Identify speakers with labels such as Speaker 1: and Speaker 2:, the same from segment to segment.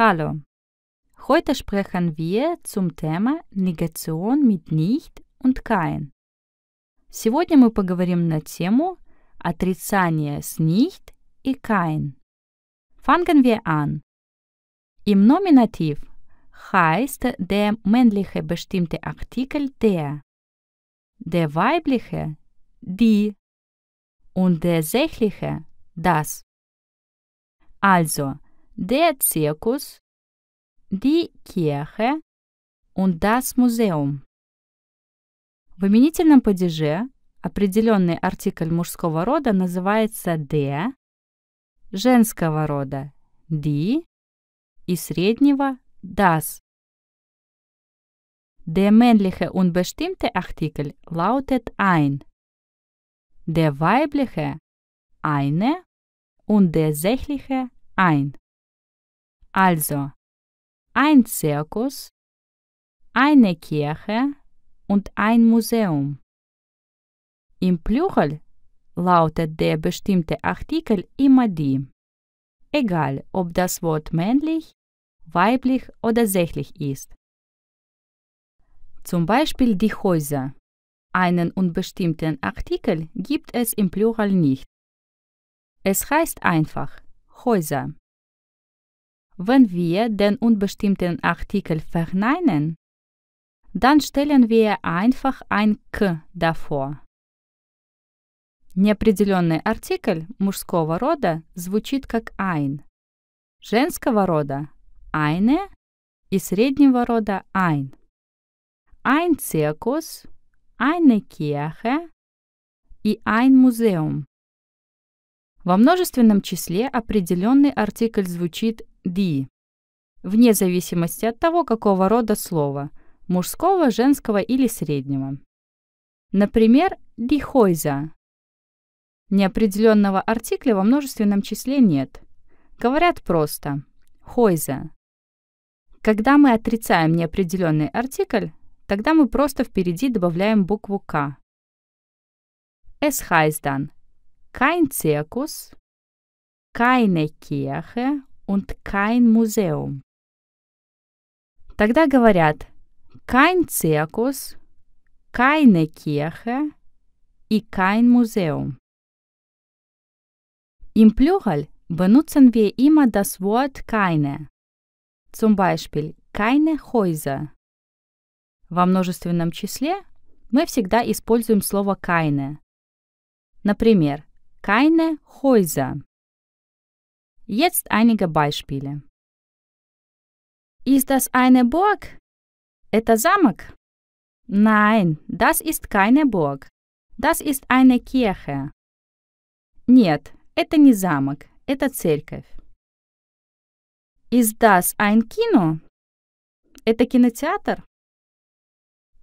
Speaker 1: Hallo. Heute sprechen wir zum Thema Negation mit nicht und kein. Сегодня мы поговорим на тему отрицание с nicht и kein. Fangen wir an. Im Nominativ heißt der männliche bestimmte Artikel der, der weibliche die und der sächliche das. Also, der Zirkus, die Kirche und das Museum. В именительном падеже определенный артикль мужского рода называется «de», женского рода «di» и среднего «das». Der männliche unbestimmte Artikel lautet «ein», der weibliche «eine» und der sächliche «ein». Also ein Zirkus, eine Kirche und ein Museum. Im Plural lautet der bestimmte Artikel immer die, egal ob das Wort männlich, weiblich oder sächlich ist. Zum Beispiel die Häuser. Einen unbestimmten Artikel gibt es im Plural nicht. Es heißt einfach Häuser. Wenn wir den unbestimmten Artikel verneinen, dann stellen wir einfach ein «к» davor. Неопределенный артикль мужского рода звучит как «ein», женского рода «eine» и среднего рода «ein». «Ein Zirkus», «eine Kirche» и «ein Museum». Во множественном числе определенный артикль звучит «die», вне зависимости от того, какого рода слова – мужского, женского или среднего. Например, «die Häuser». Неопределенного артикля во множественном числе нет. Говорят просто «Häuser». Когда мы отрицаем неопределенный артикль, тогда мы просто впереди добавляем букву «к». Es heißt kein Zirkus, keine Kirche und kein Museum. Тогда говорят kein Zirkus, keine Kirche и kein Museum. Im Plural benutzen wir immer das Wort keine. Zum Beispiel keine Häuser. Во множественном числе мы всегда используем слово keine. Например, keine Häuser. Jetzt einige Beispiele. Ist das eine Burg? Это замок? Nein, das ist keine Burg. Das ist eine Kirche. Нет, это не замок, это церковь. Ist das ein Kino? Это кинотеатр?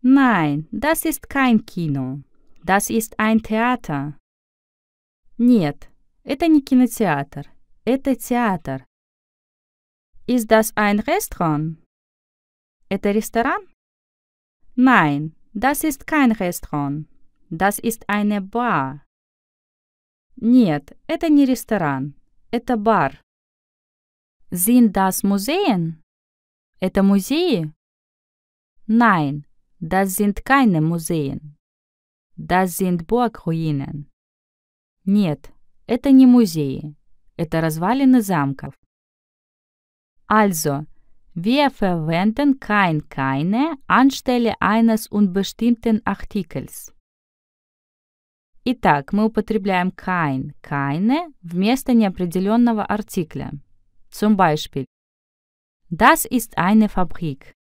Speaker 1: Nein, das ist kein Kino. Das ist ein Theater. Нет, это не кинотеатр. Это театр. Ist das ein Restaurant? Это ресторан? Nein, das ist kein Restaurant. Das ist eine Bar. Нет, это не ресторан. Это бар. Sind das Museen? Это музеи? Nein, das sind keine Museen. Das sind Burgruinen. Нет, это не музеи. Это развалины замков. Also, wir verwenden kein keine anstelle eines unbestimmten Artikels. Итак, мы употребляем kein, keine вместо неопределенного артикля. Zum Beispiel. Das ist eine Fabrik.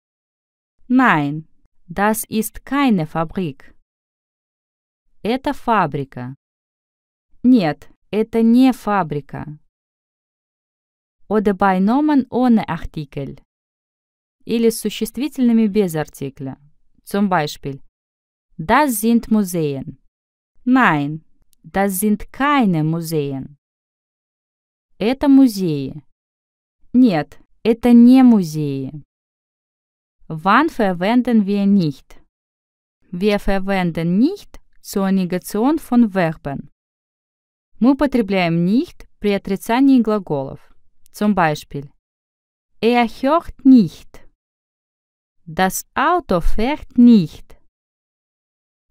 Speaker 1: Nein, das ist keine Fabrik. Это фабрика. Нет, это не фабрика. Oder bei Nomen ohne Artikel. Или с существительными без артикля. Zum Beispiel. Das sind Museen. Nein, das sind keine Museen. Это музеи. Нет, это не музеи. Wann verwenden wir nicht? Wir verwenden nicht zur Negation von Verben. Мы употребляем nicht при отрицании глаголов. Zum Beispiel Er hört nicht. Das Auto fährt nicht.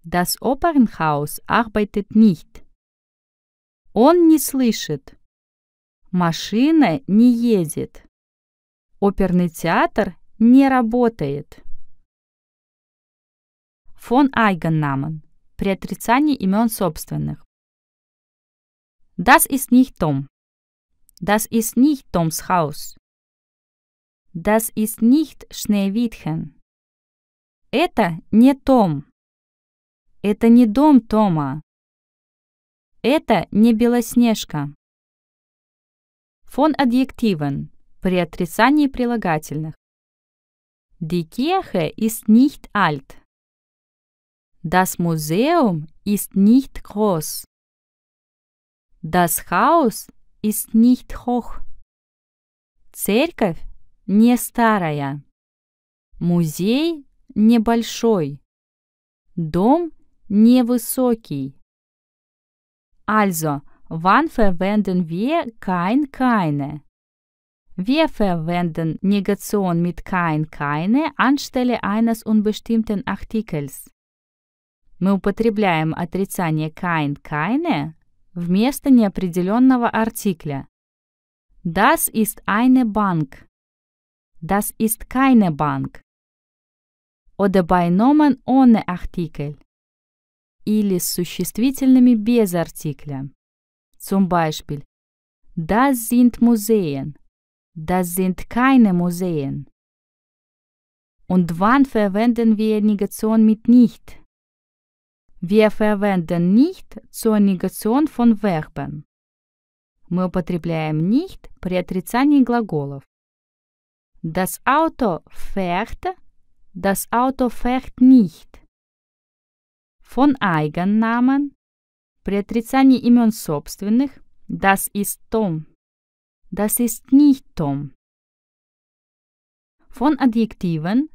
Speaker 1: Das Opernhaus arbeitet nicht. Он не слышит. Машина не едет. Оперный театр не работает. Фон Айгеннамен. При отрицании имен собственных. Das ist nicht Tom. Das ist nicht Toms Haus. Das ist nicht Schneewittchen. Это не Том. Это не дом Тома. Это не Белоснежка. Фон адъективен при отрицании прилагательных. Die Kirche ist nicht alt. Das Museum ist nicht groß. Das Haus ist nicht hoch. Церковь не старая. Музей небольшой. Дом невысокий. Also, wann verwenden wir kein keine? Wir verwenden Negation mit kein keine anstelle eines unbestimmten Artikels. Мы употребляем отрицание kein keine вместо неопределенного артикля. Das ist eine Bank. Das ist keine Bank. Oder bei Nomen ohne Artikel. Или с существительными без артикля. Zum Beispiel. Das sind Museen. Das sind keine Museen. Und wann verwenden wir Negation mit nicht? Wir verwenden nicht zur Negation von Verben. Мы употребляем nicht при отрицании глаголов. Das Auto fährt, das Auto fährt nicht. Von Eigennamen при отрицании имен собственных das ist Tom, das ist nicht Tom. Von Adjektiven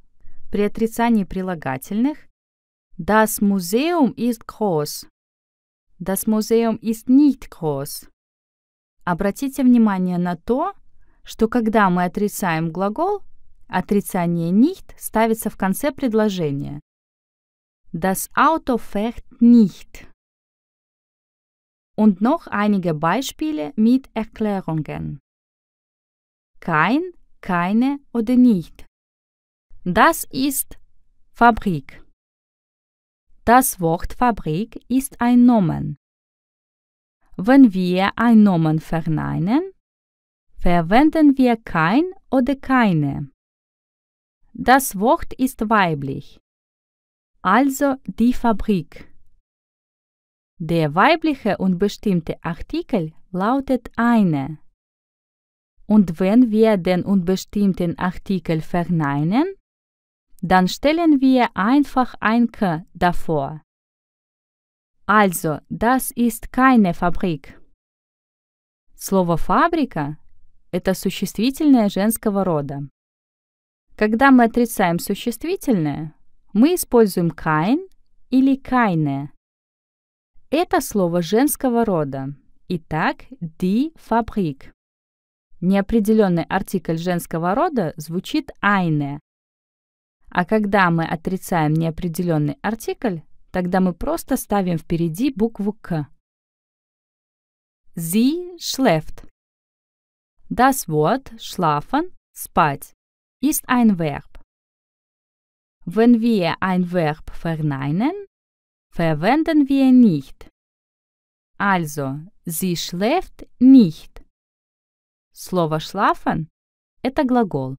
Speaker 1: при отрицании прилагательных Das Museum ist groß. Das Museum ist nicht groß. Обратите внимание на то, что когда мы отрицаем глагол, отрицание nicht ставится в конце предложения. Das Auto fährt nicht. Und noch einige Beispiele mit Erklärungen. Kein, keine oder nicht. Das ist Fabrik. Das Wort Fabrik ist ein Nomen. Wenn wir ein Nomen verneinen, verwenden wir kein oder keine. Das Wort ist weiblich, also die Fabrik. Der weibliche und bestimmte Artikel lautet eine. Und wenn wir den unbestimmten Artikel verneinen, dann stellen wir einfach ein K davor. Also, das ist keine Fabrik. Слово «фабрика» — это существительное женского рода. Когда мы отрицаем существительное, мы используем «kein» или «keine». Это слово женского рода. Итак, «die Fabrik». Неопределенный артикль женского рода звучит «eine», а когда мы отрицаем неопределенный артикль, тогда мы просто ставим впереди букву «к». Sie schläft. Das Wort schlafen, спать, ist ein Verb. Wenn wir ein Verb verneinen, verwenden wir nicht. Also, sie schläft nicht. Слово «schlafen» — это глагол,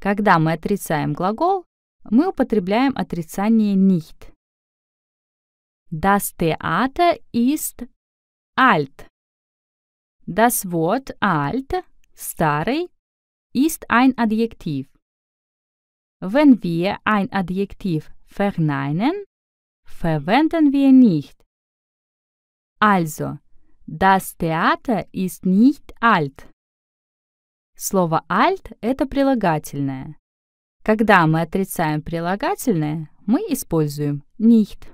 Speaker 1: когда мы отрицаем глагол, мы употребляем отрицание nicht. Das Theater ist alt. Das Wort alt, старый, ist ein Adjektiv. Wenn wir ein Adjektiv verneinen, verwenden wir nicht. Also, das Theater ist nicht alt. Слово «альт» — это прилагательное. Когда мы отрицаем прилагательное, мы используем «nicht».